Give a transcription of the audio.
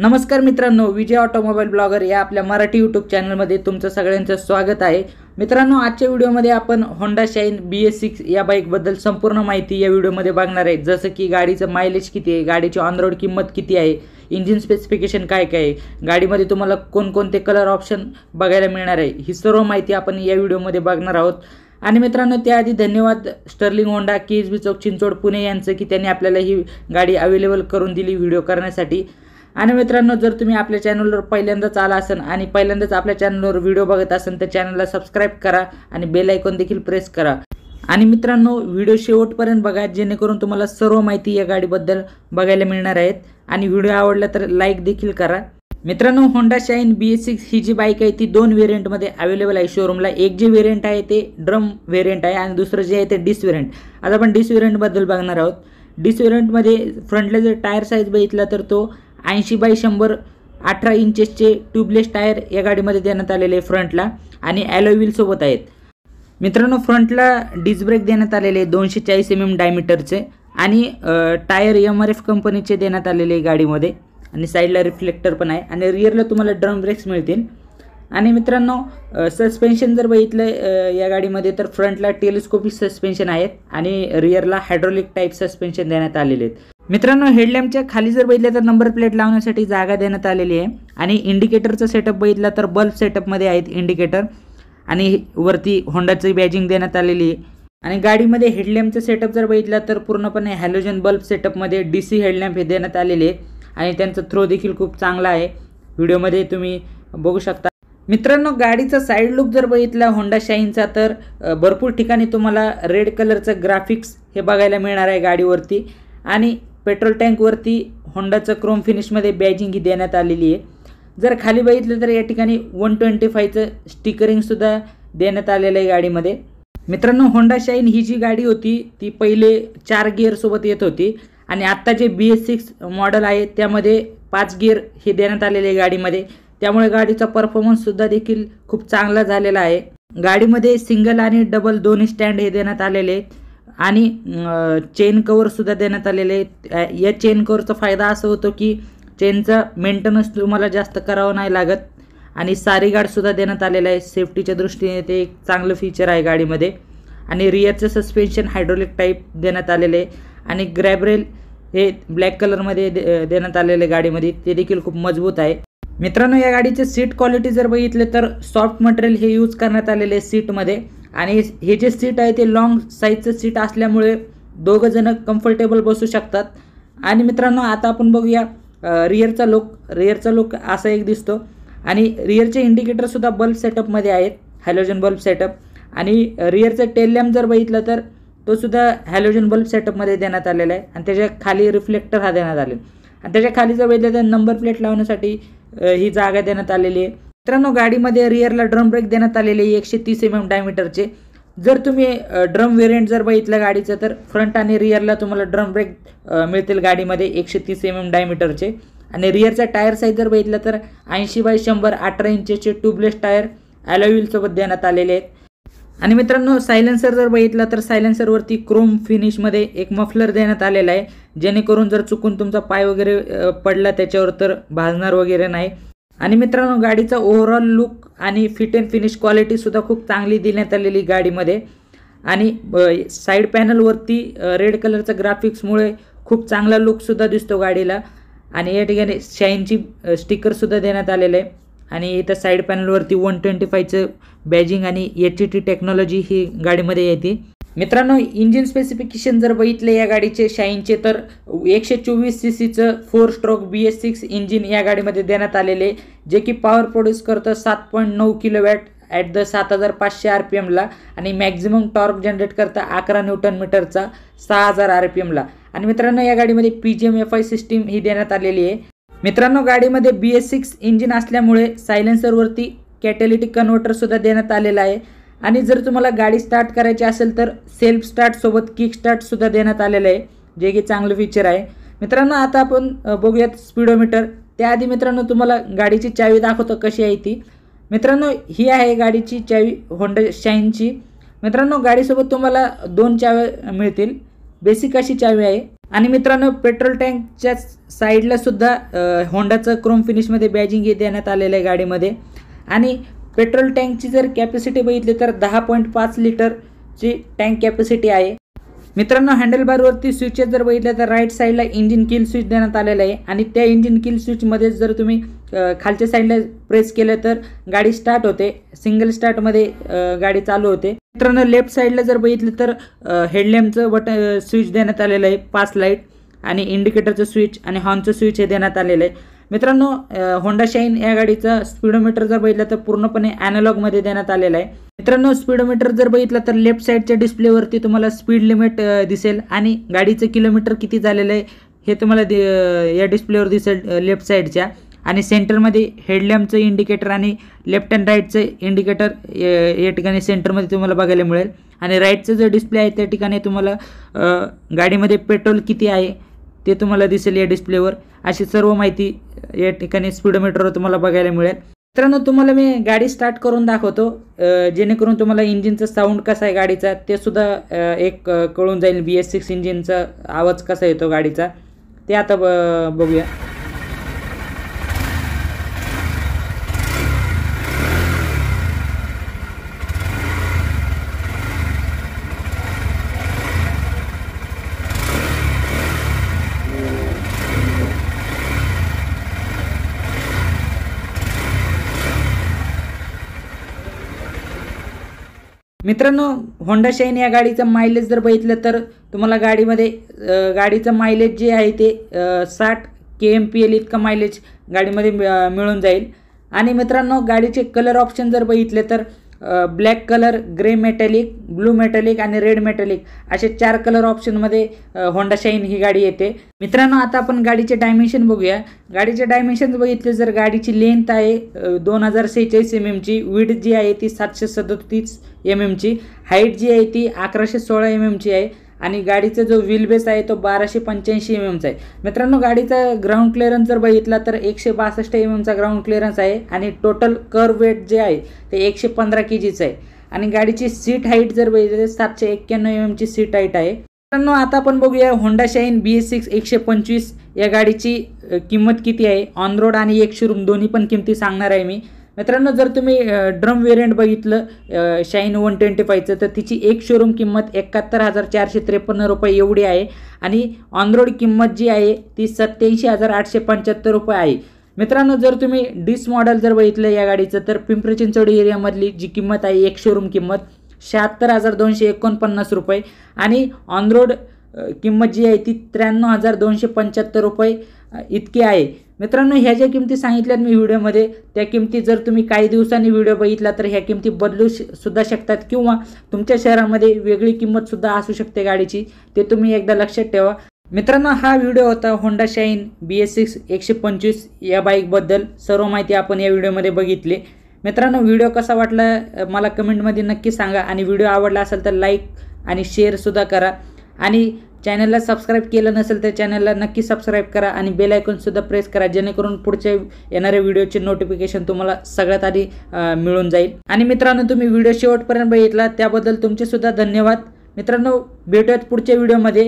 नमस्कार मित्रांनो विजय automobile blogger या आपल्या मराठी यूट्यूब चॅनलमध्ये तुमचं सगळ्यांचं स्वागत आहे मित्रांनो आजच्या व्हिडिओमध्ये आपण Honda Shine B S six या बाईकबद्दल संपूर्ण माहिती या व्हिडिओमध्ये बघणार आहे जसं की गाडीचं मायलेज किती आहे गाडीची ऑनरोड किंमत किती आहे इंजिन स्पेसिफिकेशन काय काय आहे गाडीमध्ये तुम्हाला कोणकोणते कलर ऑप्शन बघायला मिळणार आहे ही सर्व माहिती आपण या व्हिडिओमध्ये बघणार आहोत आणि मित्रांनो त्याआधी धन्यवाद Sterling Honda K B Chowk Chinchwad Pune यांचं की त्यांनी आपल्याला ही गाडी अवेलेबल करून दिली व्हिडिओ करण्यासाठी आणि मित्रांनो जर तुम्ही आपल्या चॅनलवर पहिल्यांदाच आला असेल आणि पहिल्यांदाच आपल्या चॅनलवर व्हिडिओ बघत असेल तर चॅनलला सबस्क्राईब करा आणि बेल आयकॉन देखील प्रेस करा आणि मित्रांनो व्हिडिओ शेवटपर्यंत बघा जेणेकरून तुम्हाला सर्व माहिती या गाडीबद्दल बघायला मिळणार आहेत आणि व्हिडिओ आवडला तर लाईक देखील करा मित्रांनो Honda Shine B S six ही जी बाईक आहे ती दोन व्हेरियंटमध्ये अवेलेबल आहे शोरूमला एक जे व्हेरियंट आहे ते ड्रम व्हेरियंट आहे आणि दुसरं जे आहे ते डिस व्हेरियंट आता आपण डिस व्हेरियंटबद्दल बघणार आहोत डिस व्हेरियंटमध्ये फ्रंटला जर टायर साईज बघितला तर तो ऐंशी बाय शंभर अठरा इंचेसचे ट्यूबलेस टायर या गाडीमध्ये देण्यात आलेले आहे फ्रंटला आणि सोबत आहेत मित्रांनो फ्रंटला डिस्क ब्रेक देण्यात आलेले आहे दोनशे चाळीस एम एम डायमीटरचे आणि टायर एम आर एफ कंपनीचे देण्यात आलेले आहे गाडीमध्ये आणि साईडला रिफ्लेक्टर पण आहे आणि रिअरला तुम्हाला ड्रम ब्रेक्स मिळतील आणि मित्रांनो सस्पेन्शन जर बघितलं या गाडीमध्ये तर फ्रंटला टेलिस्कोपिक सस्पेन्शन आहेत आणि रिअरला हायड्रोलिक टाईप सस्पेन्शन देण्यात आलेले आहेत मित्रांनो हेडलॅम्पच्या खाली जर बघितलं तर नंबर प्लेट लावण्यासाठी जागा देण्यात आलेली आहे आणि इंडिकेटरचं सेटअप बघितला तर बल्ब सेटअपमध्ये आहेत इंडिकेटर आणि वरती होंडाची बॅजिंग देण्यात आलेली आहे आणि गाडीमध्ये हेडलॅम्पचं सेटअप जर बघितलं तर पूर्णपणे हॅलोजन बल्ब सेटअपमध्ये डी सी हेडलॅम्प हे देण्यात आलेले आणि त्यांचा थ्रो देखील खूप चांगला आहे व्हिडिओमध्ये तुम्ही बघू शकता मित्रांनो गाडीचा साईड लुक जर बघितला होंडा शाईनचा तर भरपूर ठिकाणी तुम्हाला रेड कलरचं ग्राफिक्स हे बघायला मिळणार आहे गाडीवरती आणि पेट्रोल टँकवरती होंडाचं क्रोम फिनिशमध्ये बॅजिंग ही देण्यात आलेली आहे जर खाली बघितलं तर या ठिकाणी वन ट्वेंटी फायचं स्टिकरिंगसुद्धा देण्यात आलेलं आहे गाडीमध्ये मित्रांनो होंडा शाईन ही जी गाडी होती ती पहिले चार गिअरसोबत येत होती आणि आत्ता जे बी एस सिक्स मॉडल आहे त्यामध्ये पाच गिअर हे देण्यात आलेले आहे गाडीमध्ये त्यामुळे गाडीचा परफॉर्मन्ससुद्धा देखील खूप चांगला झालेला आहे गाडीमध्ये सिंगल आणि डबल दोन्ही स्टँड हे देण्यात आलेले आहेत आणि चेन कवरसुद्धा देण्यात आलेले या चेन कवरचा फायदा असा होतो की चेनचा मेंटेनन्स तुम्हाला जास्त करावं नाही लागत आणि सारी गार्डसुद्धा देण्यात आलेलं आहे सेफ्टीच्या दृष्टीने ते एक चांगलं फीचर आहे गाडीमध्ये आणि रिअरचं सस्पेन्शन हायड्रोलिक टाईप देण्यात आलेले आहे आणि ग्रॅबरेल हे ब्लॅक कलरमध्ये दे देण्यात आलेले गाडीमध्ये ते देखील खूप मजबूत आहे मित्रांनो या गाडीचे सीट क्वालिटी जर बघितले तर सॉफ्ट मटेरियल हे यूज करण्यात आलेले आहे सीटमध्ये आणि हे जे सीट आहे ते लाँग साईजचं सीट असल्यामुळे दोघंजणं कम्फर्टेबल बसू शकतात आणि मित्रांनो आता आपण बघूया रिअरचा लोक रिअरचा लोक असा एक दिसतो आणि रिअरचे इंडिकेटरसुद्धा बल्ब सेटअपमध्ये आहेत हॅलोजन बल्ब सेटअप आणि रिअरचं टेल लॅम्प जर बघितलं तर तो सुद्धा हॅलोजन बल्ब सेटअपमध्ये देण्यात आलेला आहे आणि त्याच्या खाली रिफ्लेक्टर हा देण्यात आलेला आणि त्याच्या खाली जर बघितलं तर नंबर प्लेट लावण्यासाठी ही जागा देण्यात आलेली आहे मित्रांनो गाडीमध्ये रिअरला ड्रम ब्रेक देण्यात आलेले एकशे तीस एम एम डायमीटरचे जर तुम्ही ड्रम व्हेरियंट जर बघितलं गाडीचं तर फ्रंट आणि रिअरला तुम्हाला ड्रम ब्रेक मिळतील गाडीमध्ये एकशे तीस एम एम डायमीटरचे आणि रिअरचा टायर साईज जर बघितला तर ऐंशी बाय शंभर अठरा इंचेचे ट्यूबलेस टायर ॲलोविलसोबत देण्यात आलेले आहेत आणि मित्रांनो सायलेन्सर जर बघितला तर सायलेन्सरवरती क्रोम फिनिशमध्ये एक मफलर देण्यात आलेला आहे जेणेकरून जर चुकून तुमचा पाय वगैरे पडला त्याच्यावर तर भाजणार वगैरे नाही आणि मित्रांनो गाडीचा ओव्हरऑल लुक आणि फिट अँड फिनिश क्वालिटीसुद्धा खूप चांगली देण्यात आलेली गाडीमध्ये आणि साईड पॅनलवरती रेड कलरचा ग्राफिक्समुळे खूप चांगला लुकसुद्धा दिसतो गाडीला आणि या ठिकाणी शाईनची स्टिकरसुद्धा देण्यात आलेलं आहे आणि इथं साईड पॅनलवरती वन ट्वेंटी फायचं बॅजिंग आणि एच ई टी टेक्नॉलॉजी ही गाडीमध्ये येते मित्रांनो इंजिन स्पेसिफिकेशन जर बघितले या गाडीचे शाईनचे तर एकशे चोवीस सी सीचं four stroke B S six engine या गाडीमध्ये देण्यात आलेले जे की पॉवर प्रोड्यूस करतं सात पॉईंट नऊ किलोवॅट ॲट द सात हजार पाचशे आर पी एमला आणि मॅक्झिमम टॉर्क जनरेट करता अकरा न्यूटन मीटरचा सहा हजार आर पी एमला आणि मित्रांनो या गाडीमध्ये P G M F I system ही देण्यात आलेली आहे मित्रांनो गाडीमध्ये बी एस सिक्स इंजिन असल्यामुळे सायलेन्सरवरती कॅटेलिटिक कन्व्हर्टरसुद्धा देण्यात आलेला आहे आणि जर तुम्हाला गाडी स्टार्ट करायची असेल तर सेल्फ स्टार्टसोबत किक स्टार्टसुद्धा देण्यात आलेलं आहे जे की चांगलं फीचर आहे मित्रांनो आता आपण बघूयात स्पीडोमीटर त्याआधी मित्रांनो तुम्हाला गाडीची चावी दाखवतो कशी आहे ती मित्रांनो ही आहे गाडीची चावी होंडा शाईनची मित्रांनो गाडीसोबत तुम्हाला दोन चाव्या मिळतील बेसिक अशी चावी आहे आणि मित्रांनो पेट्रोल टँकच्या साईडला सुद्धा होंडाचं क्रोम फिनिशमध्ये बॅजिंग हे देण्यात आलेलं आहे गाडीमध्ये आणि पेट्रोल टँकची जर कॅपॅसिटी बघितली तर दहा पॉईंट पाच लिटरची टँक कॅपॅसिटी आहे मित्रांनो हँडलबारवरती स्विचेस जर बघितलं तर राईट साईडला इंजिन किल स्विच देण्यात आलेलं आहे आणि त्या इंजिन किल स्विचमध्ये जर तुम्ही खालच्या साईडला प्रेस केलं तर गाडी स्टार्ट होते सिंगल स्टार्टमध्ये गाडी चालू होते मित्रांनो लेफ्ट साईडला जर बघितलं तर हेडलॅम्पचं बटन स्विच देण्यात आलेलं आहे पाच लाईट आणि इंडिकेटरचं स्विच आणि हॉर्नचं स्विच हे देण्यात आलेलं आहे मित्रांनो होंडा शाईन या गाडीचा स्पीडोमीटर जर बघितलं तर पूर्णपणे मध्ये देण्यात आलेलं आहे मित्रांनो स्पीडोमीटर जर बघितलं तर लेफ्ट साईडच्या डिस्प्लेवरती तुम्हाला स्पीड लिमिट दिसेल आणि गाडीचं किलोमीटर किती झालेलं आहे हे तुम्हाला दि या डिस्प्लेवर दिसेल लेफ्ट साईडच्या आणि सेंटरमध्ये हेडलॅम्पचं इंडिकेटर आणि लेफ्ट अँड राईटचं इंडिकेटर या ठिकाणी सेंटरमध्ये तुम्हाला बघायला मिळेल आणि राईटचं जे डिस्प्ले आहे त्या ठिकाणी तुम्हाला गाडीमध्ये पेट्रोल किती आहे ते तुम्हाला दिसेल या डिस्प्लेवर अशी सर्व माहिती या ठिकाणी स्पीडोमीटरवर तुम्हाला बघायला मिळेल मित्रांनो तुम्हाला मी गाडी स्टार्ट करून दाखवतो जेणेकरून तुम्हाला इंजिनचा साऊंड कसा आहे गाडीचा ते सुद्धा एक कळून जाईल बी एस सिक्स इंजिनचा आवाज कसा येतो गाडीचा ते आता बघूया मित्रांनो होंडा शाईन या गाडीचं मायलेज जर बघितलं तर तुम्हाला गाडीमध्ये गाडीचं मायलेज जे आहे ते साठ के एम पी एल इतकं मायलेज गाडीमध्ये मिळून जाईल आणि मित्रांनो गाडीचे कलर ऑप्शन जर बघितले तर black colour grey metallic blue metallic आणि रेड मेटॅलिक असे चार कलर ऑप्शनमध्ये होंडा शाईन ही गाडी येते मित्रांनो आता आपण गाडीचे डायमेन्शन बघूया गाडीचे डायमेन्शन्स बघितले जर गाडीची लेंथ आहे दोन हजार सेहेचाळीस एम एमची विड जी आहे ती सातशे सदतीस एम एमची हाईट जी आहे ती अकराशे सोळा एम एमची आहे आणि गाडीचा जो व्हीलबेस आहे तो बाराशे पंच्याऐंशी एम एमचा आहे मित्रांनो गाडीचा ग्राउंड क्लिअरन्स जर बघितला तर एकशे बासष्ट एम एमचा ग्राउंड क्लिअरन्स आहे आणि टोटल कर वेट जे आहे ते एकशे पंधरा के जीचं आहे आणि गाडीची सीट हाईट जर बघितली तर सातशे एक्क्याण्णव एम एमची सीट हाईट आहे मित्रांनो आता आपण बघूया Honda Shine B S six एकशे पंचवीस या गाडीची किंमत किती आहे ऑन रोड आणि एक शोरूम दोन्ही पण किमती सांगणार आहे मी मित्रांनो जर तुम्ही ड्रम वेरियंट बघितलं शाईन वन ट्वेंटी फायचं तर तिची एक शोरूम किंमत एकाहत्तर हजार चारशे त्रेपन्न रुपये एवढी आहे आणि ऑन रोड किंमत जी आहे ती सत्याऐंशी हजार आठशे पंच्याहत्तर रुपये आहे मित्रांनो जर तुम्ही डिस मॉडेल जर बघितलं या गाडीचं तर पिंपरी चिंचवड एरियामधली जी किंमत आहे एक शोरूम किंमत शहात्तर हजार दोनशे एकोणपन्नास रुपये आणि ऑन रोड किंमत जी आहे ती त्र्याण्णव हजार दोनशे पंच्याहत्तर रुपये इतकी आहे मित्रांनो ह्या ज्या किमती सांगितल्यात मी व्हिडिओमध्ये त्या किमती जर तुम्ही काही दिवसांनी व्हिडिओ बघितला तर ह्या किमती बदलू सुद्धा शकतात किंवा तुमच्या शहरामध्ये वेगळी किंमतसुद्धा असू शकते गाडीची ते तुम्ही एकदा लक्षात ठेवा मित्रांनो हा व्हिडिओ होता Honda Shine B S six एकशे पंचवीस या बाईकबद्दल सर्व माहिती आपण या व्हिडिओमध्ये बघितली मित्रांनो व्हिडिओ कसा वाटला मला कमेंटमध्ये नक्की सांगा आणि व्हिडिओ आवडला असेल तर लाईक आणि शेअरसुद्धा करा आणि चॅनलला सबस्क्राईब केलं नसेल तर चॅनलला नक्की सबस्क्राईब करा आणि बेल आयकॉनसुद्धा प्रेस करा जेणेकरून पुढच्या येणाऱ्या व्हिडिओचे नोटिफिकेशन तुम्हाला सगळ्यात आधी मिळून जाईल आणि मित्रांनो तुम्ही व्हिडिओ शेवटपर्यंत बघितला त्याबद्दल तुमचेसुद्धा धन्यवाद मित्रांनो भेटूयात पुढच्या व्हिडिओमध्ये